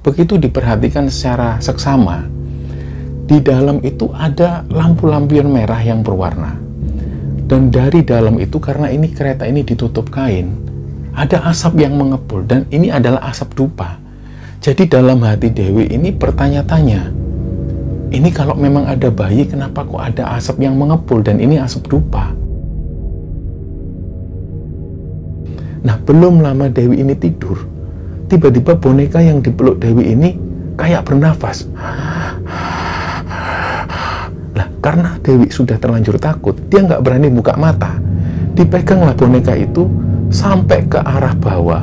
begitu diperhatikan secara seksama, di dalam itu ada lampu lampion merah yang berwarna. Dan dari dalam itu karena ini kereta ini ditutup kain, ada asap yang mengepul dan ini adalah asap dupa. Jadi dalam hati Dewi ini bertanya-tanya, ini kalau memang ada bayi kenapa kok ada asap yang mengepul dan ini asap dupa? Nah, belum lama Dewi ini tidur, tiba-tiba boneka yang dipeluk Dewi ini kayak bernafas. Nah, karena Dewi sudah terlanjur takut, dia nggak berani buka mata. Dipeganglah boneka itu sampai ke arah bawah.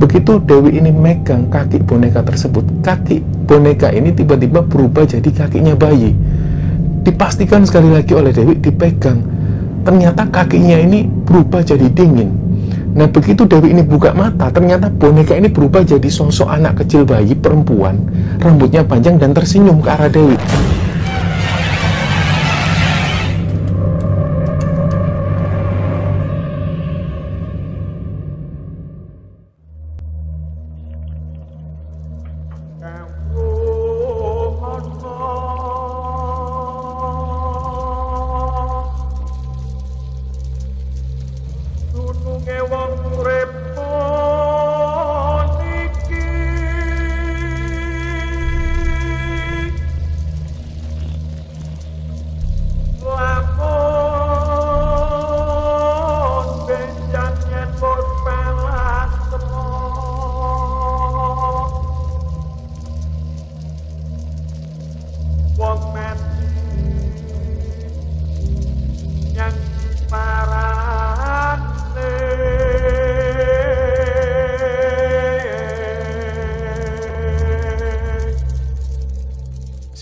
Begitu Dewi ini megang kaki boneka tersebut, kaki boneka ini tiba-tiba berubah jadi kakinya bayi. Dipastikan sekali lagi oleh Dewi dipegang. Ternyata kakinya ini berubah jadi dingin Nah begitu Dewi ini buka mata, ternyata boneka ini berubah jadi sosok anak kecil bayi perempuan, rambutnya panjang dan tersenyum ke arah Dewi.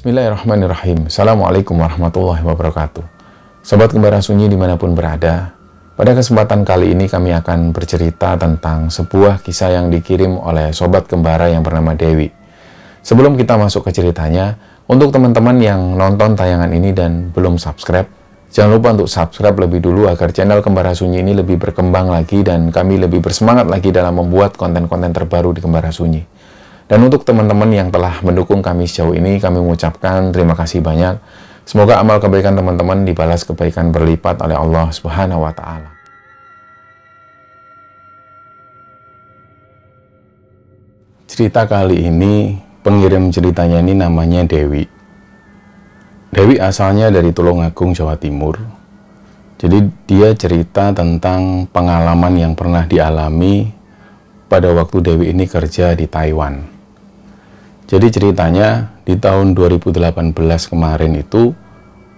Bismillahirrahmanirrahim. Assalamualaikum warahmatullahi wabarakatuh. Sobat Kembara Sunyi dimanapun berada, pada kesempatan kali ini kami akan bercerita tentang sebuah kisah yang dikirim oleh Sobat Kembara yang bernama Dewi. Sebelum kita masuk ke ceritanya, untuk teman-teman yang nonton tayangan ini dan belum subscribe, jangan lupa untuk subscribe lebih dulu agar channel Kembara Sunyi ini lebih berkembang lagi dan kami lebih bersemangat lagi dalam membuat konten-konten terbaru di Kembara Sunyi. Dan untuk teman-teman yang telah mendukung kami sejauh ini, kami mengucapkan terima kasih banyak. Semoga amal kebaikan teman-teman dibalas kebaikan berlipat oleh Allah Subhanahu wa taala. Cerita kali ini pengirim ceritanya ini namanya Dewi. Dewi asalnya dari Tulungagung, Jawa Timur. Jadi dia cerita tentang pengalaman yang pernah dialami pada waktu Dewi ini kerja di Taiwan. Jadi ceritanya di tahun 2018 kemarin itu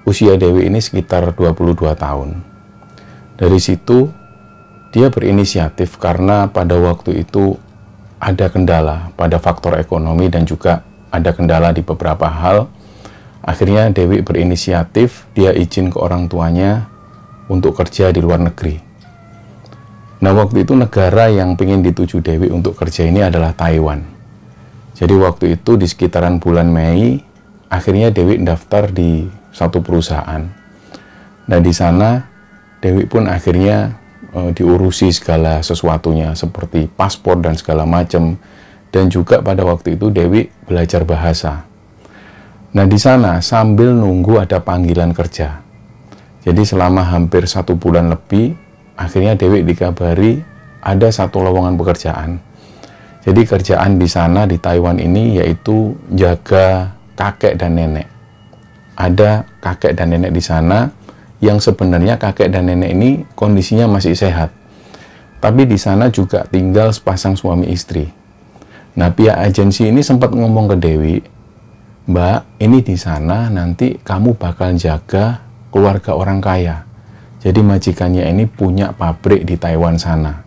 usia Dewi ini sekitar 22 tahun. Dari situ dia berinisiatif karena pada waktu itu ada kendala pada faktor ekonomi dan juga ada kendala di beberapa hal. Akhirnya Dewi berinisiatif, dia izin ke orang tuanya untuk kerja di luar negeri. Nah waktu itu negara yang ingin dituju Dewi untuk kerja ini adalah Taiwan. Jadi waktu itu di sekitaran bulan Mei, akhirnya Dewi daftar di satu perusahaan. Nah di sana Dewi pun akhirnya e, diurusi segala sesuatunya seperti paspor dan segala macam. Dan juga pada waktu itu Dewi belajar bahasa. Nah di sana sambil nunggu ada panggilan kerja. Jadi selama hampir satu bulan lebih, akhirnya Dewi dikabari ada satu lowongan pekerjaan jadi kerjaan di sana di Taiwan ini yaitu jaga kakek dan nenek. Ada kakek dan nenek di sana yang sebenarnya kakek dan nenek ini kondisinya masih sehat. Tapi di sana juga tinggal sepasang suami istri. Nah, pihak agensi ini sempat ngomong ke Dewi, "Mbak, ini di sana nanti kamu bakal jaga keluarga orang kaya." Jadi majikannya ini punya pabrik di Taiwan sana.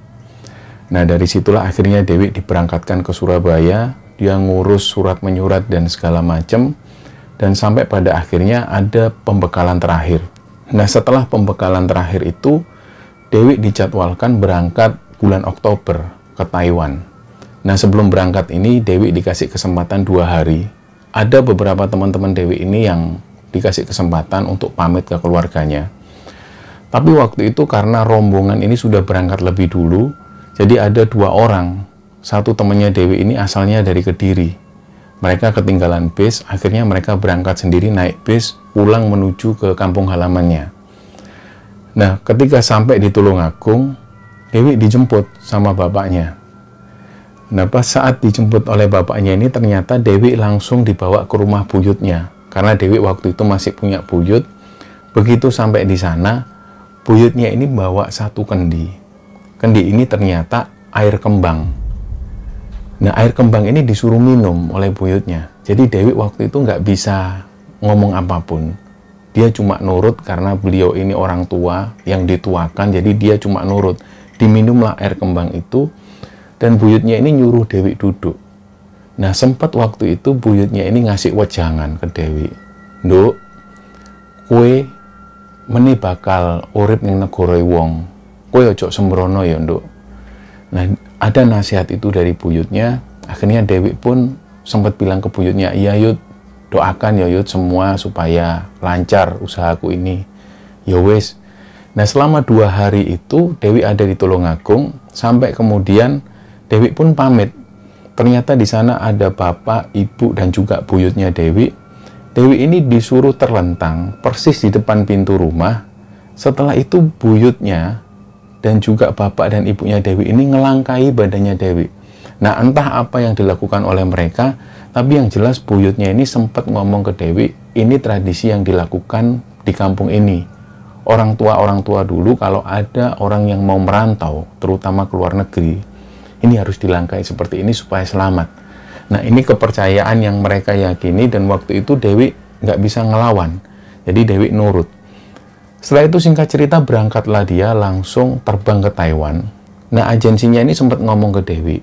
Nah dari situlah akhirnya Dewi diberangkatkan ke Surabaya, dia ngurus surat menyurat dan segala macam, dan sampai pada akhirnya ada pembekalan terakhir. Nah setelah pembekalan terakhir itu, Dewi dijadwalkan berangkat bulan Oktober ke Taiwan. Nah sebelum berangkat ini Dewi dikasih kesempatan dua hari. Ada beberapa teman-teman Dewi ini yang dikasih kesempatan untuk pamit ke keluarganya. Tapi waktu itu karena rombongan ini sudah berangkat lebih dulu, jadi ada dua orang, satu temannya Dewi ini asalnya dari Kediri. Mereka ketinggalan bis, akhirnya mereka berangkat sendiri naik bis pulang menuju ke kampung halamannya. Nah, ketika sampai di Tulungagung, Dewi dijemput sama bapaknya. Nah, pas saat dijemput oleh bapaknya ini ternyata Dewi langsung dibawa ke rumah buyutnya. Karena Dewi waktu itu masih punya buyut. Begitu sampai di sana, buyutnya ini bawa satu kendi kendi ini ternyata air kembang. Nah air kembang ini disuruh minum oleh buyutnya. Jadi Dewi waktu itu nggak bisa ngomong apapun. Dia cuma nurut karena beliau ini orang tua yang dituakan, jadi dia cuma nurut. Diminumlah air kembang itu, dan buyutnya ini nyuruh Dewi duduk. Nah sempat waktu itu buyutnya ini ngasih wajangan ke Dewi. Nduk, kue meni bakal urip ning negara wong kue ojo sembrono ya nduk nah ada nasihat itu dari buyutnya akhirnya Dewi pun sempat bilang ke buyutnya iya yud doakan ya yud semua supaya lancar usahaku ini ya wes nah selama dua hari itu Dewi ada di Tulungagung sampai kemudian Dewi pun pamit ternyata di sana ada bapak, ibu, dan juga buyutnya Dewi. Dewi ini disuruh terlentang persis di depan pintu rumah. Setelah itu buyutnya dan juga bapak dan ibunya Dewi ini ngelangkai badannya Dewi. Nah, entah apa yang dilakukan oleh mereka, tapi yang jelas buyutnya ini sempat ngomong ke Dewi, ini tradisi yang dilakukan di kampung ini. Orang tua-orang tua dulu kalau ada orang yang mau merantau, terutama ke luar negeri, ini harus dilangkai seperti ini supaya selamat. Nah, ini kepercayaan yang mereka yakini dan waktu itu Dewi nggak bisa ngelawan. Jadi Dewi nurut. Setelah itu singkat cerita berangkatlah dia langsung terbang ke Taiwan. Nah agensinya ini sempat ngomong ke Dewi,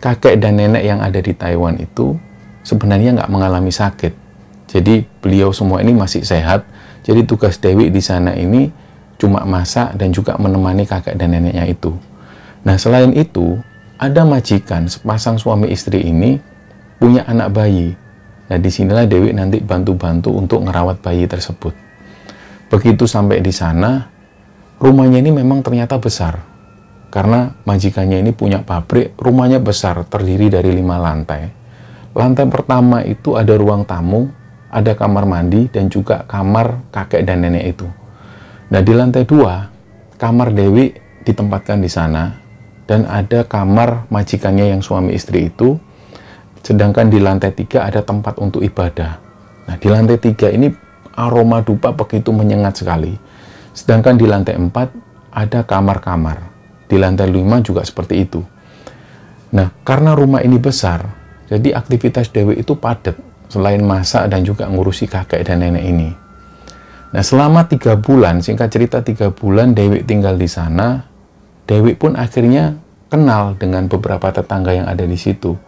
kakek dan nenek yang ada di Taiwan itu sebenarnya nggak mengalami sakit. Jadi beliau semua ini masih sehat. Jadi tugas Dewi di sana ini cuma masak dan juga menemani kakek dan neneknya itu. Nah selain itu, ada majikan sepasang suami istri ini punya anak bayi. Nah disinilah Dewi nanti bantu-bantu untuk ngerawat bayi tersebut. Begitu sampai di sana, rumahnya ini memang ternyata besar. Karena majikannya ini punya pabrik, rumahnya besar, terdiri dari lima lantai. Lantai pertama itu ada ruang tamu, ada kamar mandi, dan juga kamar kakek dan nenek itu. Nah, di lantai dua, kamar Dewi ditempatkan di sana, dan ada kamar majikannya yang suami istri itu. Sedangkan di lantai tiga ada tempat untuk ibadah. Nah, di lantai tiga ini aroma dupa begitu menyengat sekali. Sedangkan di lantai 4 ada kamar-kamar. Di lantai 5 juga seperti itu. Nah, karena rumah ini besar, jadi aktivitas Dewi itu padat selain masak dan juga ngurusi kakek dan nenek ini. Nah, selama tiga bulan, singkat cerita tiga bulan Dewi tinggal di sana, Dewi pun akhirnya kenal dengan beberapa tetangga yang ada di situ.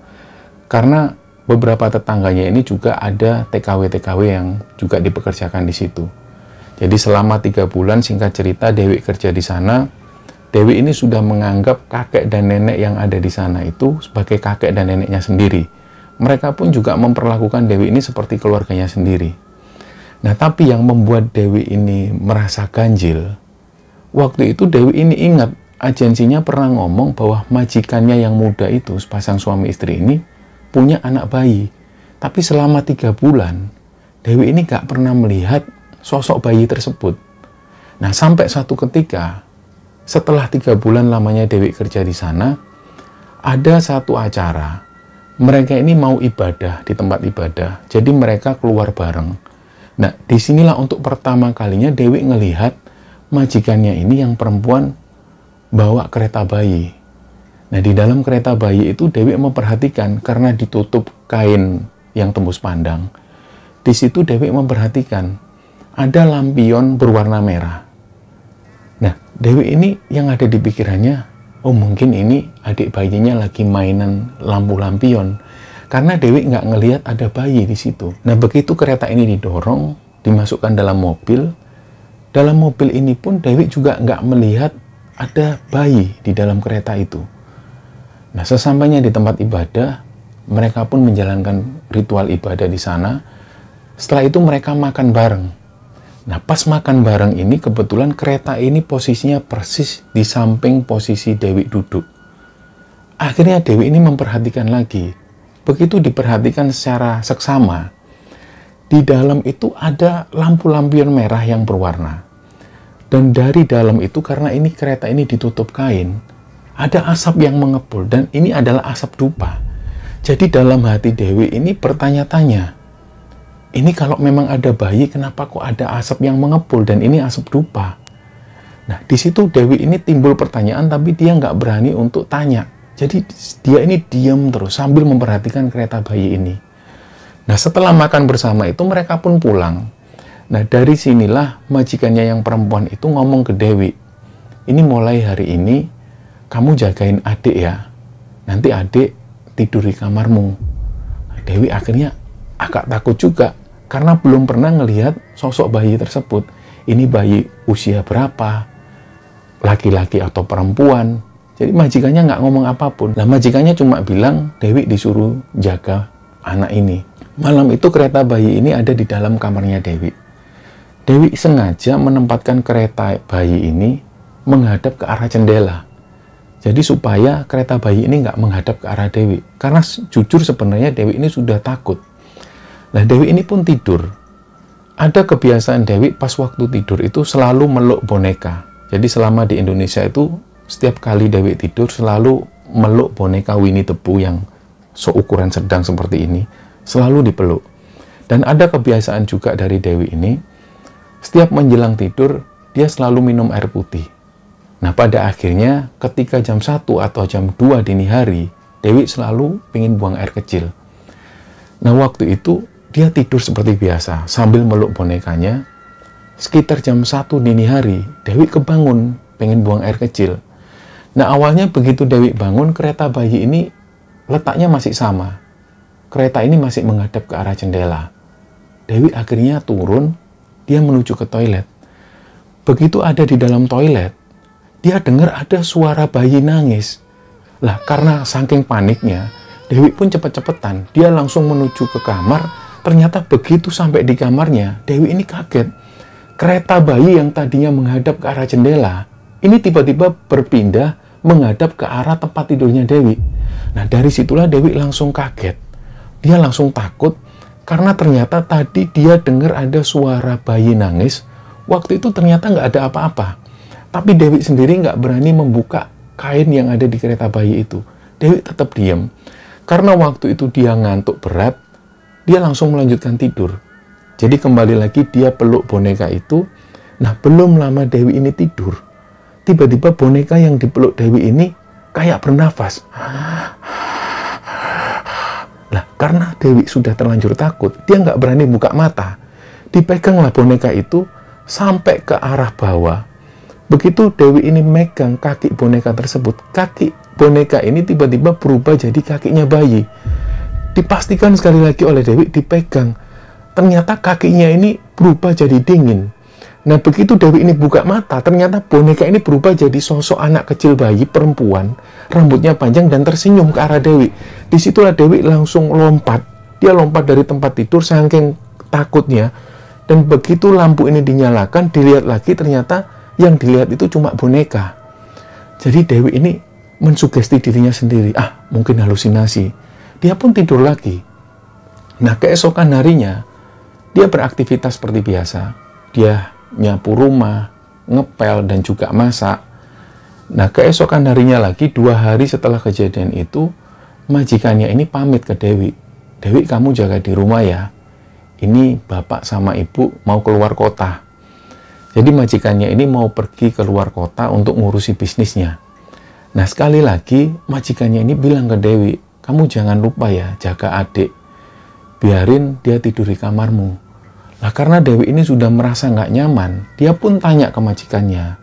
Karena beberapa tetangganya ini juga ada TKW-TKW yang juga dipekerjakan di situ. Jadi selama tiga bulan singkat cerita Dewi kerja di sana, Dewi ini sudah menganggap kakek dan nenek yang ada di sana itu sebagai kakek dan neneknya sendiri. Mereka pun juga memperlakukan Dewi ini seperti keluarganya sendiri. Nah tapi yang membuat Dewi ini merasa ganjil, waktu itu Dewi ini ingat agensinya pernah ngomong bahwa majikannya yang muda itu sepasang suami istri ini punya anak bayi. Tapi selama tiga bulan, Dewi ini gak pernah melihat sosok bayi tersebut. Nah, sampai satu ketika, setelah tiga bulan lamanya Dewi kerja di sana, ada satu acara. Mereka ini mau ibadah di tempat ibadah, jadi mereka keluar bareng. Nah, disinilah untuk pertama kalinya Dewi ngelihat majikannya ini yang perempuan bawa kereta bayi Nah, di dalam kereta bayi itu Dewi memperhatikan karena ditutup kain yang tembus pandang. Di situ Dewi memperhatikan ada lampion berwarna merah. Nah, Dewi ini yang ada di pikirannya, oh mungkin ini adik bayinya lagi mainan lampu lampion. Karena Dewi nggak ngelihat ada bayi di situ. Nah, begitu kereta ini didorong, dimasukkan dalam mobil, dalam mobil ini pun Dewi juga nggak melihat ada bayi di dalam kereta itu. Nah, sesampainya di tempat ibadah, mereka pun menjalankan ritual ibadah di sana. Setelah itu mereka makan bareng. Nah, pas makan bareng ini kebetulan kereta ini posisinya persis di samping posisi Dewi duduk. Akhirnya Dewi ini memperhatikan lagi. Begitu diperhatikan secara seksama, di dalam itu ada lampu-lampion merah yang berwarna. Dan dari dalam itu karena ini kereta ini ditutup kain, ada asap yang mengepul dan ini adalah asap dupa. Jadi dalam hati Dewi ini bertanya-tanya, ini kalau memang ada bayi, kenapa kok ada asap yang mengepul dan ini asap dupa? Nah, di situ Dewi ini timbul pertanyaan, tapi dia nggak berani untuk tanya. Jadi dia ini diam terus sambil memperhatikan kereta bayi ini. Nah, setelah makan bersama itu mereka pun pulang. Nah, dari sinilah majikannya yang perempuan itu ngomong ke Dewi, ini mulai hari ini kamu jagain adik ya. Nanti adik tidur di kamarmu. Dewi akhirnya agak takut juga karena belum pernah ngelihat sosok bayi tersebut. Ini bayi usia berapa, laki-laki atau perempuan. Jadi majikannya nggak ngomong apapun. Nah majikannya cuma bilang Dewi disuruh jaga anak ini. Malam itu kereta bayi ini ada di dalam kamarnya Dewi. Dewi sengaja menempatkan kereta bayi ini menghadap ke arah jendela jadi supaya kereta bayi ini nggak menghadap ke arah Dewi. Karena jujur sebenarnya Dewi ini sudah takut. Nah Dewi ini pun tidur. Ada kebiasaan Dewi pas waktu tidur itu selalu meluk boneka. Jadi selama di Indonesia itu setiap kali Dewi tidur selalu meluk boneka Winnie Tebu yang seukuran sedang seperti ini. Selalu dipeluk. Dan ada kebiasaan juga dari Dewi ini, setiap menjelang tidur, dia selalu minum air putih. Nah, pada akhirnya ketika jam 1 atau jam 2 dini hari, Dewi selalu ingin buang air kecil. Nah, waktu itu dia tidur seperti biasa sambil meluk bonekanya. Sekitar jam 1 dini hari, Dewi kebangun pengen buang air kecil. Nah, awalnya begitu Dewi bangun, kereta bayi ini letaknya masih sama. Kereta ini masih menghadap ke arah jendela. Dewi akhirnya turun, dia menuju ke toilet. Begitu ada di dalam toilet, dia dengar ada suara bayi nangis. Lah, karena saking paniknya, Dewi pun cepet-cepetan. Dia langsung menuju ke kamar. Ternyata begitu sampai di kamarnya, Dewi ini kaget. Kereta bayi yang tadinya menghadap ke arah jendela, ini tiba-tiba berpindah menghadap ke arah tempat tidurnya Dewi. Nah, dari situlah Dewi langsung kaget. Dia langsung takut karena ternyata tadi dia dengar ada suara bayi nangis. Waktu itu ternyata nggak ada apa-apa tapi Dewi sendiri nggak berani membuka kain yang ada di kereta bayi itu. Dewi tetap diam. Karena waktu itu dia ngantuk berat, dia langsung melanjutkan tidur. Jadi kembali lagi dia peluk boneka itu. Nah belum lama Dewi ini tidur. Tiba-tiba boneka yang dipeluk Dewi ini kayak bernafas. Nah karena Dewi sudah terlanjur takut, dia nggak berani buka mata. Dipeganglah boneka itu sampai ke arah bawah Begitu Dewi ini megang kaki boneka tersebut, kaki boneka ini tiba-tiba berubah jadi kakinya bayi. Dipastikan sekali lagi oleh Dewi dipegang. Ternyata kakinya ini berubah jadi dingin. Nah, begitu Dewi ini buka mata, ternyata boneka ini berubah jadi sosok anak kecil bayi perempuan, rambutnya panjang dan tersenyum ke arah Dewi. Disitulah Dewi langsung lompat. Dia lompat dari tempat tidur saking takutnya. Dan begitu lampu ini dinyalakan, dilihat lagi ternyata yang dilihat itu cuma boneka. Jadi Dewi ini mensugesti dirinya sendiri, ah mungkin halusinasi. Dia pun tidur lagi. Nah keesokan harinya, dia beraktivitas seperti biasa. Dia nyapu rumah, ngepel, dan juga masak. Nah keesokan harinya lagi, dua hari setelah kejadian itu, majikannya ini pamit ke Dewi. Dewi kamu jaga di rumah ya. Ini bapak sama ibu mau keluar kota jadi majikannya ini mau pergi ke luar kota untuk ngurusi bisnisnya. Nah sekali lagi majikannya ini bilang ke Dewi, kamu jangan lupa ya jaga adik. Biarin dia tidur di kamarmu. Nah karena Dewi ini sudah merasa nggak nyaman, dia pun tanya ke majikannya,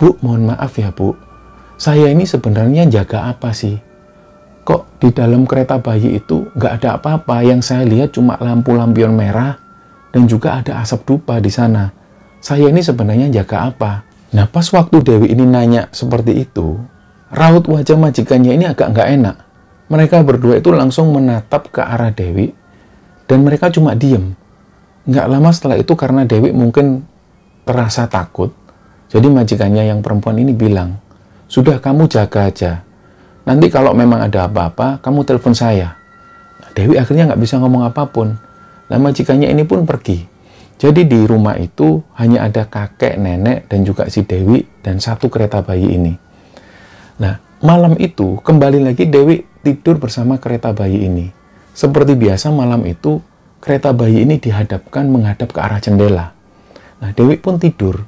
Bu mohon maaf ya Bu, saya ini sebenarnya jaga apa sih? Kok di dalam kereta bayi itu nggak ada apa-apa yang saya lihat cuma lampu lampion merah dan juga ada asap dupa di sana saya ini sebenarnya jaga apa? Nah, pas waktu Dewi ini nanya seperti itu, raut wajah majikannya ini agak nggak enak. Mereka berdua itu langsung menatap ke arah Dewi, dan mereka cuma diem. Nggak lama setelah itu karena Dewi mungkin terasa takut, jadi majikannya yang perempuan ini bilang, sudah kamu jaga aja. Nanti kalau memang ada apa-apa, kamu telepon saya. Nah, Dewi akhirnya nggak bisa ngomong apapun. Nah, majikannya ini pun pergi. Jadi di rumah itu hanya ada kakek, nenek, dan juga si Dewi dan satu kereta bayi ini. Nah, malam itu kembali lagi Dewi tidur bersama kereta bayi ini. Seperti biasa malam itu kereta bayi ini dihadapkan menghadap ke arah jendela. Nah, Dewi pun tidur.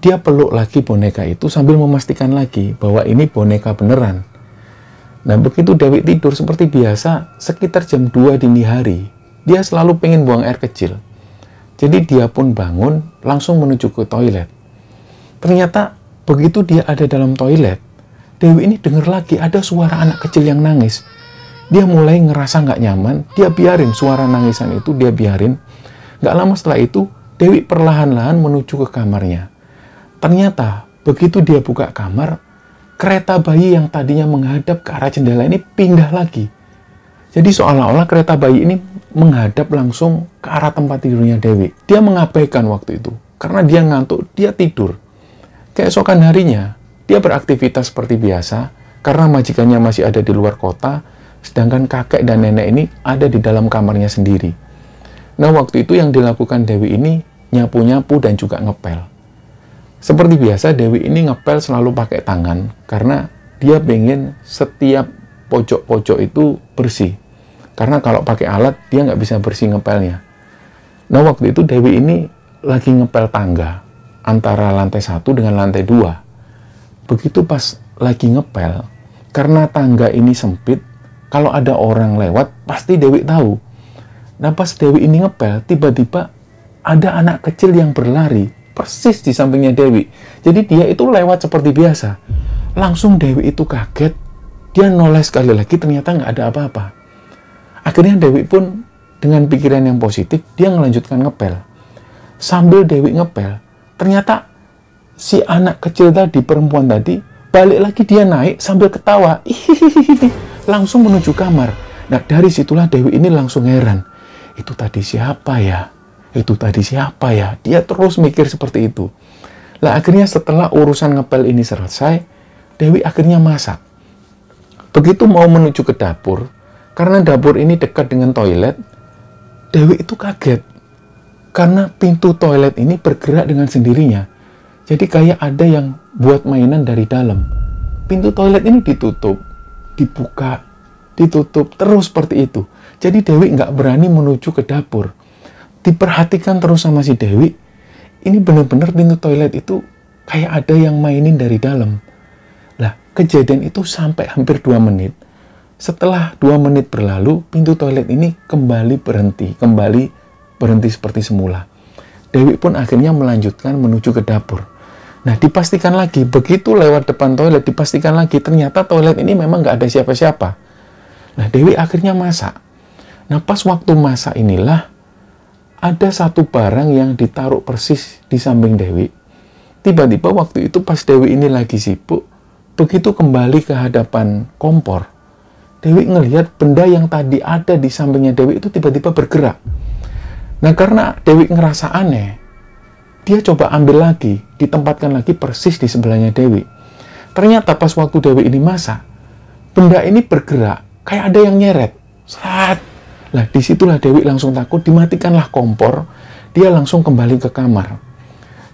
Dia peluk lagi boneka itu sambil memastikan lagi bahwa ini boneka beneran. Nah, begitu Dewi tidur seperti biasa, sekitar jam 2 dini hari, dia selalu pengen buang air kecil jadi dia pun bangun, langsung menuju ke toilet. Ternyata begitu dia ada dalam toilet, Dewi ini dengar lagi ada suara anak kecil yang nangis. Dia mulai ngerasa nggak nyaman, dia biarin suara nangisan itu, dia biarin. Nggak lama setelah itu, Dewi perlahan-lahan menuju ke kamarnya. Ternyata begitu dia buka kamar, kereta bayi yang tadinya menghadap ke arah jendela ini pindah lagi jadi seolah-olah kereta bayi ini menghadap langsung ke arah tempat tidurnya Dewi. Dia mengabaikan waktu itu. Karena dia ngantuk, dia tidur. Keesokan harinya, dia beraktivitas seperti biasa karena majikannya masih ada di luar kota, sedangkan kakek dan nenek ini ada di dalam kamarnya sendiri. Nah, waktu itu yang dilakukan Dewi ini nyapu-nyapu dan juga ngepel. Seperti biasa, Dewi ini ngepel selalu pakai tangan karena dia pengen setiap pojok-pojok itu bersih. Karena kalau pakai alat, dia nggak bisa bersih ngepelnya. Nah, waktu itu Dewi ini lagi ngepel tangga antara lantai satu dengan lantai dua. Begitu pas lagi ngepel, karena tangga ini sempit, kalau ada orang lewat, pasti Dewi tahu. Nah, pas Dewi ini ngepel, tiba-tiba ada anak kecil yang berlari persis di sampingnya Dewi. Jadi dia itu lewat seperti biasa. Langsung Dewi itu kaget, dia noleh sekali lagi ternyata nggak ada apa-apa. Akhirnya Dewi pun dengan pikiran yang positif, dia melanjutkan ngepel. Sambil Dewi ngepel, ternyata si anak kecil tadi, perempuan tadi, balik lagi dia naik sambil ketawa. Ihihihi, langsung menuju kamar. Nah, dari situlah Dewi ini langsung heran. Itu tadi siapa ya? Itu tadi siapa ya? Dia terus mikir seperti itu. Lah akhirnya setelah urusan ngepel ini selesai, Dewi akhirnya masak. Begitu mau menuju ke dapur, karena dapur ini dekat dengan toilet, Dewi itu kaget. Karena pintu toilet ini bergerak dengan sendirinya. Jadi kayak ada yang buat mainan dari dalam. Pintu toilet ini ditutup, dibuka, ditutup, terus seperti itu. Jadi Dewi nggak berani menuju ke dapur. Diperhatikan terus sama si Dewi, ini benar-benar pintu toilet itu kayak ada yang mainin dari dalam. Lah, kejadian itu sampai hampir 2 menit. Setelah dua menit berlalu, pintu toilet ini kembali berhenti, kembali berhenti seperti semula. Dewi pun akhirnya melanjutkan menuju ke dapur. Nah, dipastikan lagi, begitu lewat depan toilet, dipastikan lagi, ternyata toilet ini memang nggak ada siapa-siapa. Nah, Dewi akhirnya masak. Nah, pas waktu masak inilah, ada satu barang yang ditaruh persis di samping Dewi. Tiba-tiba waktu itu pas Dewi ini lagi sibuk, begitu kembali ke hadapan kompor, Dewi ngelihat benda yang tadi ada di sampingnya Dewi itu tiba-tiba bergerak. Nah karena Dewi ngerasa aneh, dia coba ambil lagi, ditempatkan lagi persis di sebelahnya Dewi. Ternyata pas waktu Dewi ini masak, benda ini bergerak kayak ada yang nyeret. Serat. Lah disitulah Dewi langsung takut, dimatikanlah kompor, dia langsung kembali ke kamar.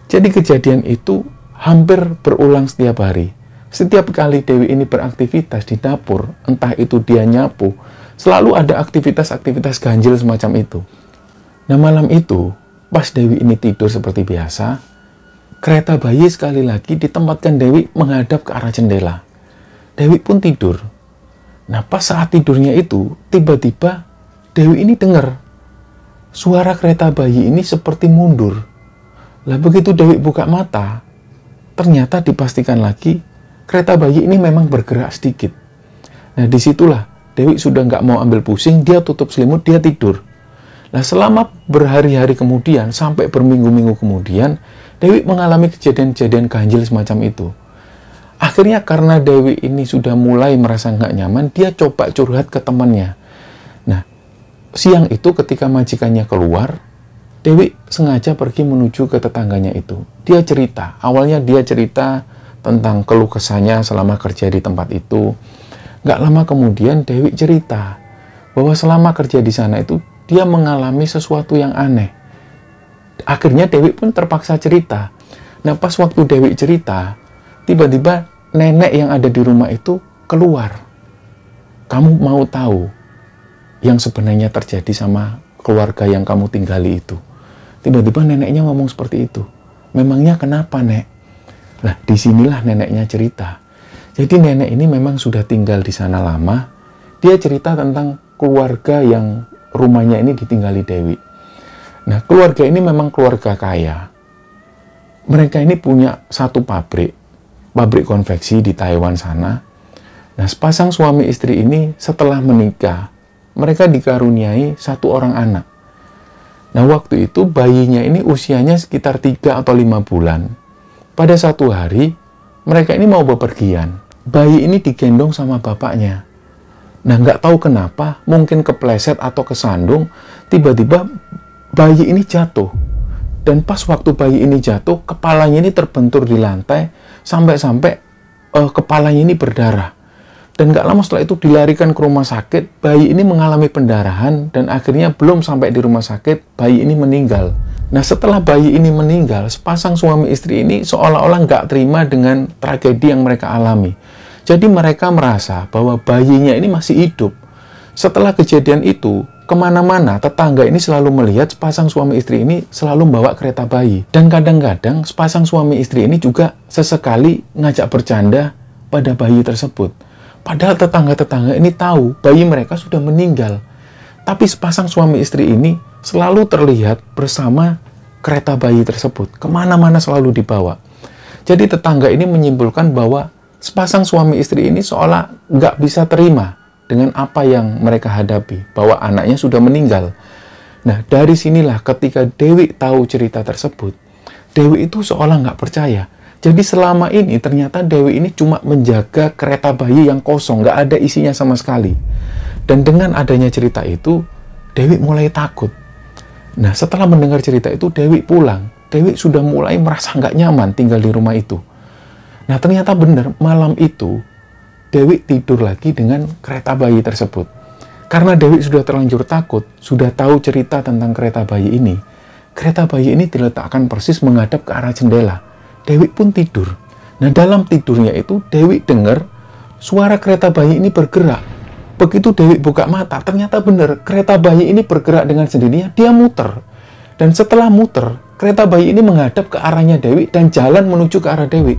Jadi kejadian itu hampir berulang setiap hari. Setiap kali Dewi ini beraktivitas di dapur, entah itu dia nyapu, selalu ada aktivitas-aktivitas ganjil semacam itu. Nah malam itu, pas Dewi ini tidur seperti biasa, kereta bayi sekali lagi ditempatkan Dewi menghadap ke arah jendela. Dewi pun tidur. Nah pas saat tidurnya itu, tiba-tiba Dewi ini dengar suara kereta bayi ini seperti mundur. Lah begitu Dewi buka mata, ternyata dipastikan lagi kereta bayi ini memang bergerak sedikit. Nah, disitulah Dewi sudah nggak mau ambil pusing, dia tutup selimut, dia tidur. Nah, selama berhari-hari kemudian, sampai berminggu-minggu kemudian, Dewi mengalami kejadian-kejadian ganjil semacam itu. Akhirnya karena Dewi ini sudah mulai merasa nggak nyaman, dia coba curhat ke temannya. Nah, siang itu ketika majikannya keluar, Dewi sengaja pergi menuju ke tetangganya itu. Dia cerita, awalnya dia cerita tentang keluh kesahnya selama kerja di tempat itu. Gak lama kemudian Dewi cerita bahwa selama kerja di sana itu dia mengalami sesuatu yang aneh. Akhirnya Dewi pun terpaksa cerita. Nah pas waktu Dewi cerita, tiba-tiba nenek yang ada di rumah itu keluar. Kamu mau tahu yang sebenarnya terjadi sama keluarga yang kamu tinggali itu? Tiba-tiba neneknya ngomong seperti itu. Memangnya kenapa, Nek? Nah, disinilah neneknya cerita. Jadi nenek ini memang sudah tinggal di sana lama. Dia cerita tentang keluarga yang rumahnya ini ditinggali Dewi. Nah, keluarga ini memang keluarga kaya. Mereka ini punya satu pabrik, pabrik konveksi di Taiwan sana. Nah, sepasang suami istri ini setelah menikah, mereka dikaruniai satu orang anak. Nah, waktu itu bayinya ini usianya sekitar 3 atau 5 bulan pada satu hari, mereka ini mau bepergian. Bayi ini digendong sama bapaknya. Nah, nggak tahu kenapa, mungkin kepleset atau kesandung, tiba-tiba bayi ini jatuh. Dan pas waktu bayi ini jatuh, kepalanya ini terbentur di lantai, sampai-sampai uh, kepalanya ini berdarah. Dan nggak lama setelah itu dilarikan ke rumah sakit, bayi ini mengalami pendarahan, dan akhirnya belum sampai di rumah sakit, bayi ini meninggal. Nah, setelah bayi ini meninggal, sepasang suami istri ini seolah-olah nggak terima dengan tragedi yang mereka alami. Jadi mereka merasa bahwa bayinya ini masih hidup. Setelah kejadian itu, kemana-mana tetangga ini selalu melihat sepasang suami istri ini selalu membawa kereta bayi. Dan kadang-kadang sepasang suami istri ini juga sesekali ngajak bercanda pada bayi tersebut. Padahal tetangga-tetangga ini tahu bayi mereka sudah meninggal. Tapi sepasang suami istri ini selalu terlihat bersama kereta bayi tersebut. Kemana-mana selalu dibawa. Jadi tetangga ini menyimpulkan bahwa sepasang suami istri ini seolah nggak bisa terima dengan apa yang mereka hadapi. Bahwa anaknya sudah meninggal. Nah, dari sinilah ketika Dewi tahu cerita tersebut, Dewi itu seolah nggak percaya. Jadi selama ini ternyata Dewi ini cuma menjaga kereta bayi yang kosong, nggak ada isinya sama sekali. Dan dengan adanya cerita itu, Dewi mulai takut. Nah, setelah mendengar cerita itu, Dewi pulang. Dewi sudah mulai merasa nggak nyaman tinggal di rumah itu. Nah, ternyata benar, malam itu Dewi tidur lagi dengan kereta bayi tersebut. Karena Dewi sudah terlanjur takut, sudah tahu cerita tentang kereta bayi ini. Kereta bayi ini diletakkan persis menghadap ke arah jendela. Dewi pun tidur. Nah, dalam tidurnya itu, Dewi dengar suara kereta bayi ini bergerak Begitu Dewi buka mata, ternyata benar kereta bayi ini bergerak dengan sendirinya, dia muter. Dan setelah muter, kereta bayi ini menghadap ke arahnya Dewi dan jalan menuju ke arah Dewi.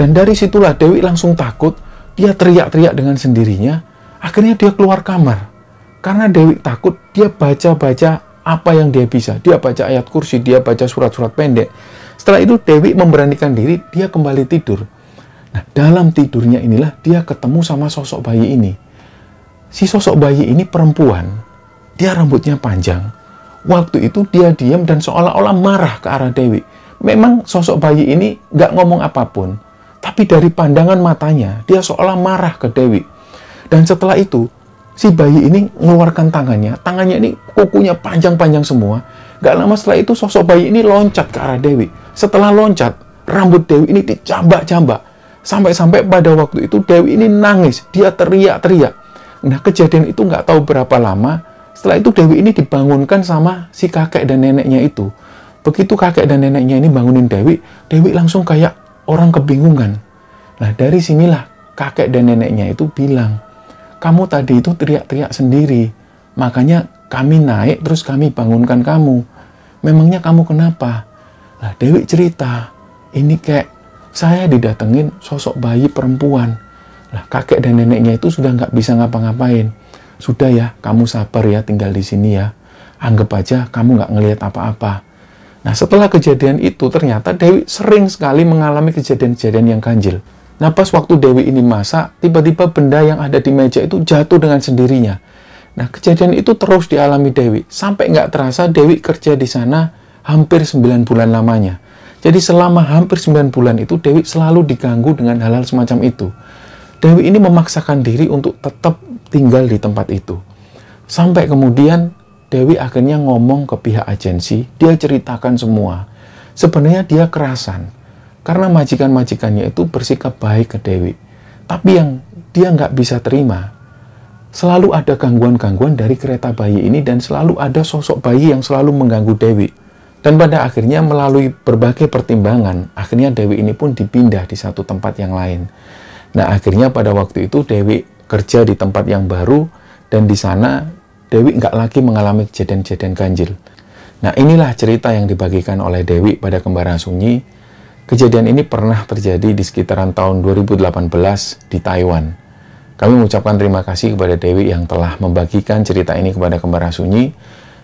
Dan dari situlah Dewi langsung takut, dia teriak-teriak dengan sendirinya. Akhirnya dia keluar kamar. Karena Dewi takut, dia baca-baca apa yang dia bisa. Dia baca ayat kursi, dia baca surat-surat pendek. Setelah itu Dewi memberanikan diri, dia kembali tidur. Nah, dalam tidurnya inilah dia ketemu sama sosok bayi ini si sosok bayi ini perempuan. Dia rambutnya panjang. Waktu itu dia diam dan seolah-olah marah ke arah Dewi. Memang sosok bayi ini gak ngomong apapun. Tapi dari pandangan matanya, dia seolah marah ke Dewi. Dan setelah itu, si bayi ini mengeluarkan tangannya. Tangannya ini kukunya panjang-panjang semua. Gak lama setelah itu, sosok bayi ini loncat ke arah Dewi. Setelah loncat, rambut Dewi ini dicambak-cambak. Sampai-sampai pada waktu itu Dewi ini nangis, dia teriak-teriak. Nah kejadian itu nggak tahu berapa lama, setelah itu Dewi ini dibangunkan sama si kakek dan neneknya itu. Begitu kakek dan neneknya ini bangunin Dewi, Dewi langsung kayak orang kebingungan. Nah dari sinilah kakek dan neneknya itu bilang, kamu tadi itu teriak-teriak sendiri, makanya kami naik terus kami bangunkan kamu. Memangnya kamu kenapa? Nah Dewi cerita, ini kayak saya didatengin sosok bayi perempuan Nah, kakek dan neneknya itu sudah nggak bisa ngapa-ngapain. Sudah ya, kamu sabar ya tinggal di sini ya. Anggap aja kamu nggak ngelihat apa-apa. Nah, setelah kejadian itu, ternyata Dewi sering sekali mengalami kejadian-kejadian yang ganjil. Nah, pas waktu Dewi ini masak, tiba-tiba benda yang ada di meja itu jatuh dengan sendirinya. Nah, kejadian itu terus dialami Dewi. Sampai nggak terasa Dewi kerja di sana hampir 9 bulan lamanya. Jadi selama hampir 9 bulan itu Dewi selalu diganggu dengan hal-hal semacam itu. Dewi ini memaksakan diri untuk tetap tinggal di tempat itu. Sampai kemudian Dewi akhirnya ngomong ke pihak agensi, dia ceritakan semua. Sebenarnya dia kerasan, karena majikan-majikannya itu bersikap baik ke Dewi. Tapi yang dia nggak bisa terima, selalu ada gangguan-gangguan dari kereta bayi ini dan selalu ada sosok bayi yang selalu mengganggu Dewi. Dan pada akhirnya melalui berbagai pertimbangan, akhirnya Dewi ini pun dipindah di satu tempat yang lain. Nah, akhirnya pada waktu itu Dewi kerja di tempat yang baru dan di sana Dewi nggak lagi mengalami kejadian-kejadian ganjil. Nah, inilah cerita yang dibagikan oleh Dewi pada Kembara Sunyi. Kejadian ini pernah terjadi di sekitaran tahun 2018 di Taiwan. Kami mengucapkan terima kasih kepada Dewi yang telah membagikan cerita ini kepada Kembara Sunyi.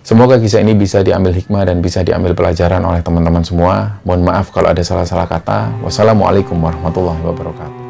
Semoga kisah ini bisa diambil hikmah dan bisa diambil pelajaran oleh teman-teman semua. Mohon maaf kalau ada salah-salah kata. Wassalamualaikum warahmatullahi wabarakatuh.